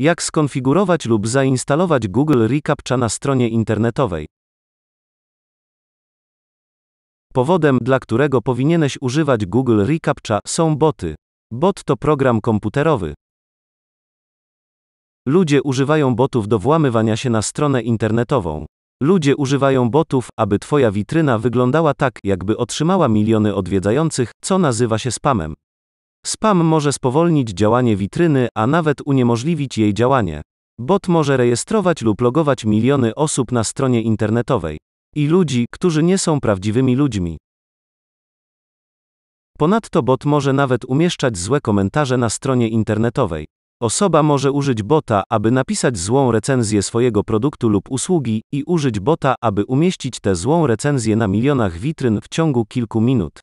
Jak skonfigurować lub zainstalować Google ReCAPTCHA na stronie internetowej? Powodem, dla którego powinieneś używać Google ReCAPTCHA, są boty. Bot to program komputerowy. Ludzie używają botów do włamywania się na stronę internetową. Ludzie używają botów, aby Twoja witryna wyglądała tak, jakby otrzymała miliony odwiedzających, co nazywa się spamem. Spam może spowolnić działanie witryny, a nawet uniemożliwić jej działanie. Bot może rejestrować lub logować miliony osób na stronie internetowej i ludzi, którzy nie są prawdziwymi ludźmi. Ponadto bot może nawet umieszczać złe komentarze na stronie internetowej. Osoba może użyć bota, aby napisać złą recenzję swojego produktu lub usługi, i użyć bota, aby umieścić tę złą recenzję na milionach witryn w ciągu kilku minut.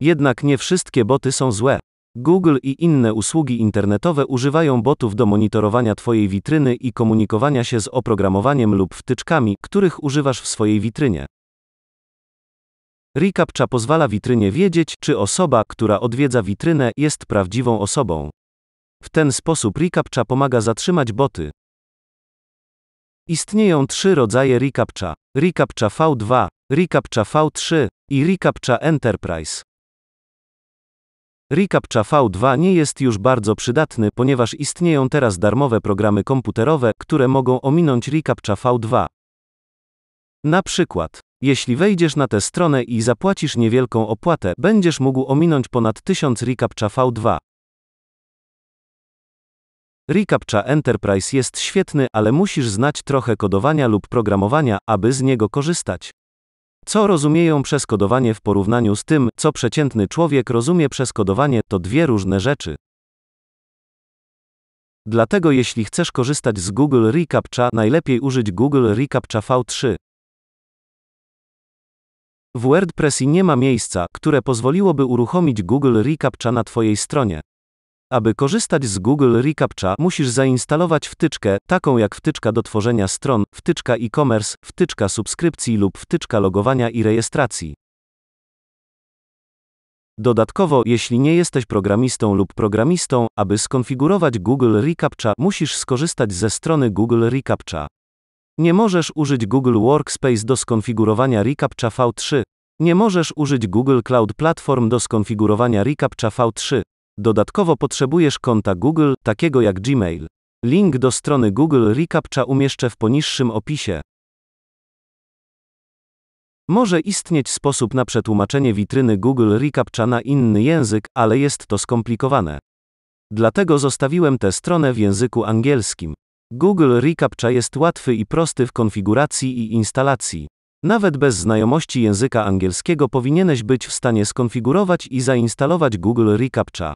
Jednak nie wszystkie boty są złe. Google i inne usługi internetowe używają botów do monitorowania Twojej witryny i komunikowania się z oprogramowaniem lub wtyczkami, których używasz w swojej witrynie. ReCAPTCHA pozwala witrynie wiedzieć, czy osoba, która odwiedza witrynę, jest prawdziwą osobą. W ten sposób ReCAPTCHA pomaga zatrzymać boty. Istnieją trzy rodzaje ReCAPTCHA: ReCAPTCHA V2, ReCAPTCHA V3 i ReCAPTCHA Enterprise. ReCAPTCHA V2 nie jest już bardzo przydatny, ponieważ istnieją teraz darmowe programy komputerowe, które mogą ominąć ReCAPTCHA V2. Na przykład, jeśli wejdziesz na tę stronę i zapłacisz niewielką opłatę, będziesz mógł ominąć ponad 1000 ReCAPTCHA V2. ReCAPTCHA Enterprise jest świetny, ale musisz znać trochę kodowania lub programowania, aby z niego korzystać. Co rozumieją przez kodowanie w porównaniu z tym, co przeciętny człowiek rozumie przez kodowanie, to dwie różne rzeczy. Dlatego jeśli chcesz korzystać z Google ReCAPTCHA, najlepiej użyć Google ReCAPTCHA V3. W WordPressie nie ma miejsca, które pozwoliłoby uruchomić Google ReCAPTCHA na Twojej stronie. Aby korzystać z Google ReCAPTCHA, musisz zainstalować wtyczkę, taką jak wtyczka do tworzenia stron, wtyczka e-commerce, wtyczka subskrypcji lub wtyczka logowania i rejestracji. Dodatkowo, jeśli nie jesteś programistą lub programistą, aby skonfigurować Google ReCAPTCHA, musisz skorzystać ze strony Google ReCAPTCHA. Nie możesz użyć Google Workspace do skonfigurowania ReCAPTCHA V3. Nie możesz użyć Google Cloud Platform do skonfigurowania ReCAPTCHA V3. Dodatkowo potrzebujesz konta Google, takiego jak Gmail. Link do strony Google Recaptcha umieszczę w poniższym opisie. Może istnieć sposób na przetłumaczenie witryny Google Recaptcha na inny język, ale jest to skomplikowane. Dlatego zostawiłem tę stronę w języku angielskim. Google Recaptcha jest łatwy i prosty w konfiguracji i instalacji. Nawet bez znajomości języka angielskiego powinieneś być w stanie skonfigurować i zainstalować Google Recaptcha.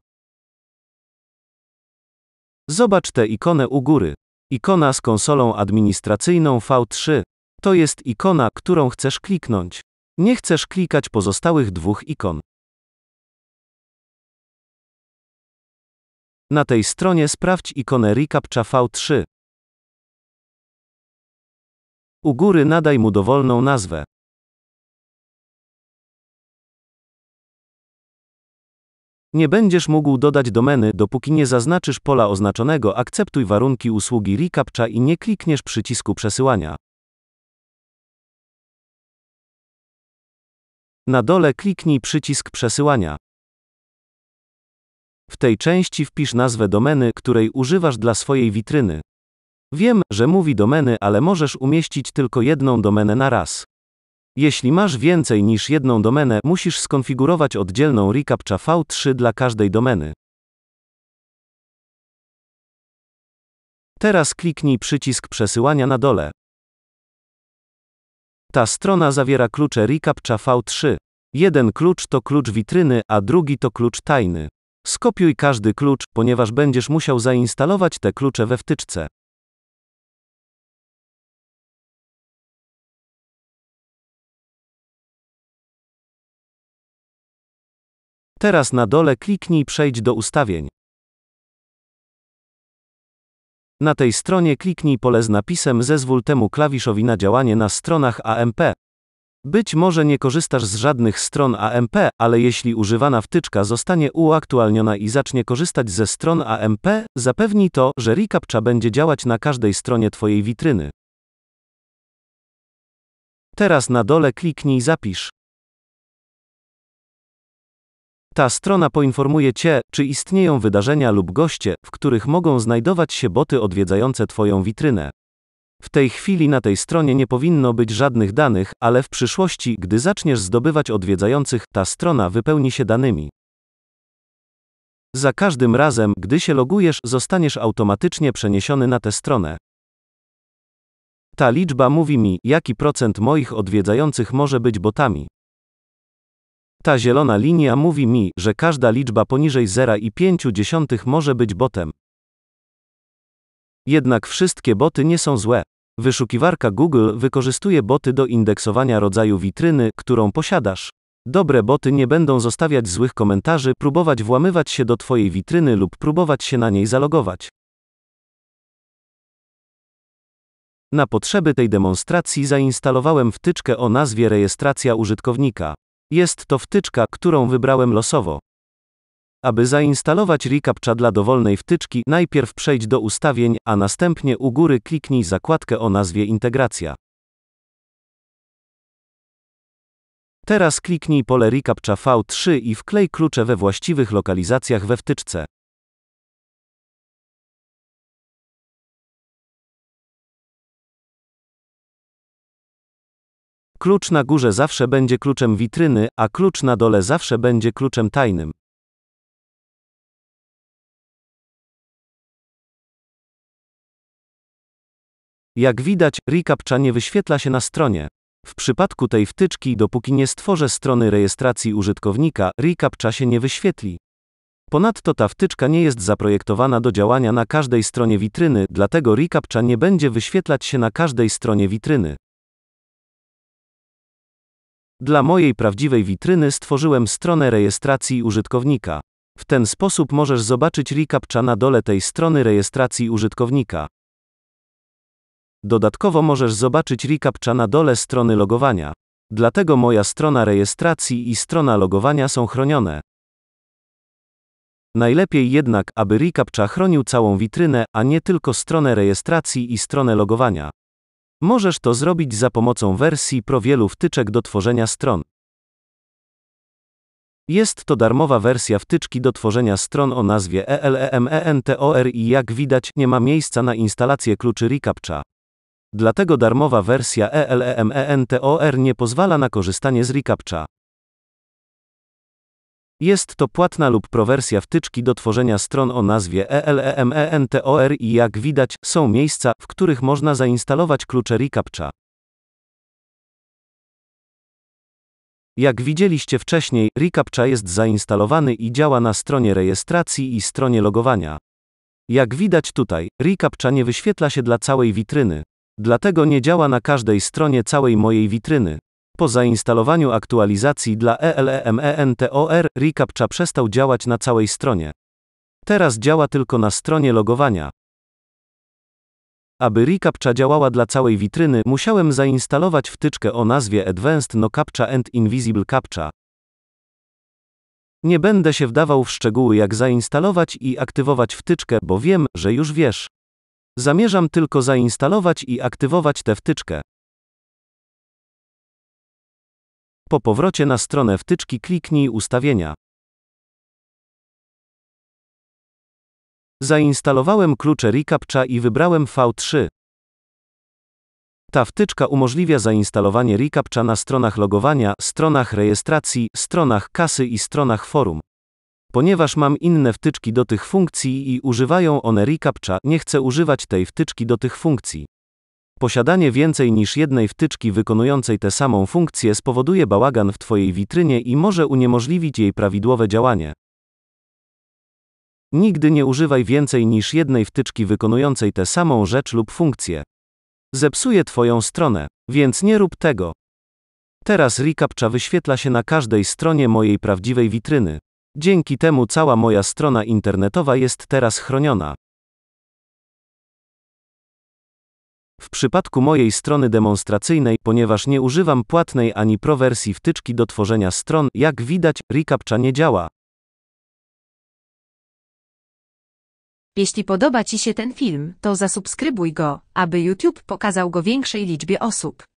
Zobacz tę ikonę u góry. Ikona z konsolą administracyjną V3. To jest ikona, którą chcesz kliknąć. Nie chcesz klikać pozostałych dwóch ikon. Na tej stronie sprawdź ikonę ReCAPTCHA V3. U góry nadaj mu dowolną nazwę. Nie będziesz mógł dodać domeny, dopóki nie zaznaczysz pola oznaczonego Akceptuj warunki usługi ReCAPTCHA i nie klikniesz przycisku przesyłania. Na dole kliknij przycisk przesyłania. W tej części wpisz nazwę domeny, której używasz dla swojej witryny. Wiem, że mówi domeny, ale możesz umieścić tylko jedną domenę na raz. Jeśli masz więcej niż jedną domenę, musisz skonfigurować oddzielną recaptcha V3 dla każdej domeny. Teraz kliknij przycisk przesyłania na dole. Ta strona zawiera klucze recaptcha V3. Jeden klucz to klucz witryny, a drugi to klucz tajny. Skopiuj każdy klucz, ponieważ będziesz musiał zainstalować te klucze we wtyczce. Teraz na dole kliknij Przejdź do ustawień. Na tej stronie kliknij pole z napisem Zezwól temu klawiszowi na działanie na stronach AMP. Być może nie korzystasz z żadnych stron AMP, ale jeśli używana wtyczka zostanie uaktualniona i zacznie korzystać ze stron AMP, zapewnij to, że ReCAPTCHA będzie działać na każdej stronie Twojej witryny. Teraz na dole kliknij Zapisz. Ta strona poinformuje Cię, czy istnieją wydarzenia lub goście, w których mogą znajdować się boty odwiedzające Twoją witrynę. W tej chwili na tej stronie nie powinno być żadnych danych, ale w przyszłości, gdy zaczniesz zdobywać odwiedzających, ta strona wypełni się danymi. Za każdym razem, gdy się logujesz, zostaniesz automatycznie przeniesiony na tę stronę. Ta liczba mówi mi, jaki procent moich odwiedzających może być botami. Ta zielona linia mówi mi, że każda liczba poniżej 0,5 może być botem. Jednak wszystkie boty nie są złe. Wyszukiwarka Google wykorzystuje boty do indeksowania rodzaju witryny, którą posiadasz. Dobre boty nie będą zostawiać złych komentarzy, próbować włamywać się do Twojej witryny lub próbować się na niej zalogować. Na potrzeby tej demonstracji zainstalowałem wtyczkę o nazwie Rejestracja użytkownika. Jest to wtyczka, którą wybrałem losowo. Aby zainstalować ReCAPTCHA dla dowolnej wtyczki, najpierw przejdź do ustawień, a następnie u góry kliknij zakładkę o nazwie Integracja. Teraz kliknij pole ReCAPTCHA V3 i wklej klucze we właściwych lokalizacjach we wtyczce. Klucz na górze zawsze będzie kluczem witryny, a klucz na dole zawsze będzie kluczem tajnym. Jak widać, recaptcha nie wyświetla się na stronie. W przypadku tej wtyczki, dopóki nie stworzę strony rejestracji użytkownika, recaptcha się nie wyświetli. Ponadto ta wtyczka nie jest zaprojektowana do działania na każdej stronie witryny, dlatego recaptcha nie będzie wyświetlać się na każdej stronie witryny. Dla mojej prawdziwej witryny stworzyłem stronę rejestracji użytkownika. W ten sposób możesz zobaczyć recaptcha na dole tej strony rejestracji użytkownika. Dodatkowo możesz zobaczyć recaptcha na dole strony logowania. Dlatego moja strona rejestracji i strona logowania są chronione. Najlepiej jednak, aby recaptcha chronił całą witrynę, a nie tylko stronę rejestracji i stronę logowania. Możesz to zrobić za pomocą wersji Pro wielu wtyczek do tworzenia stron. Jest to darmowa wersja wtyczki do tworzenia stron o nazwie ELEMENTOR i jak widać nie ma miejsca na instalację kluczy ReCAPTCHA. Dlatego darmowa wersja ELEMENTOR nie pozwala na korzystanie z ReCAPTCHA. Jest to płatna lub prowersja wtyczki do tworzenia stron o nazwie ELEMENTOR i jak widać, są miejsca, w których można zainstalować klucze ReCAPTCHA. Jak widzieliście wcześniej, ReCAPTCHA jest zainstalowany i działa na stronie rejestracji i stronie logowania. Jak widać tutaj, ReCAPTCHA nie wyświetla się dla całej witryny. Dlatego nie działa na każdej stronie całej mojej witryny po zainstalowaniu aktualizacji dla ELEMENTOR ReCAPTCHA przestał działać na całej stronie. Teraz działa tylko na stronie logowania. Aby ReCAPTCHA działała dla całej witryny, musiałem zainstalować wtyczkę o nazwie Advanced No CAPTCHA and Invisible CAPTCHA. Nie będę się wdawał w szczegóły jak zainstalować i aktywować wtyczkę, bo wiem, że już wiesz. Zamierzam tylko zainstalować i aktywować tę wtyczkę. Po powrocie na stronę wtyczki kliknij Ustawienia. Zainstalowałem klucze ReCAPTCHA i wybrałem V3. Ta wtyczka umożliwia zainstalowanie ReCAPTCHA na stronach logowania, stronach rejestracji, stronach kasy i stronach forum. Ponieważ mam inne wtyczki do tych funkcji i używają one ReCAPTCHA, nie chcę używać tej wtyczki do tych funkcji. Posiadanie więcej niż jednej wtyczki wykonującej tę samą funkcję spowoduje bałagan w Twojej witrynie i może uniemożliwić jej prawidłowe działanie. Nigdy nie używaj więcej niż jednej wtyczki wykonującej tę samą rzecz lub funkcję. Zepsuje Twoją stronę, więc nie rób tego. Teraz ReCAPTCHA wyświetla się na każdej stronie mojej prawdziwej witryny. Dzięki temu cała moja strona internetowa jest teraz chroniona. W przypadku mojej strony demonstracyjnej, ponieważ nie używam płatnej ani prowersji wtyczki do tworzenia stron, jak widać, recapcha nie działa. Jeśli podoba Ci się ten film, to zasubskrybuj go, aby YouTube pokazał go większej liczbie osób.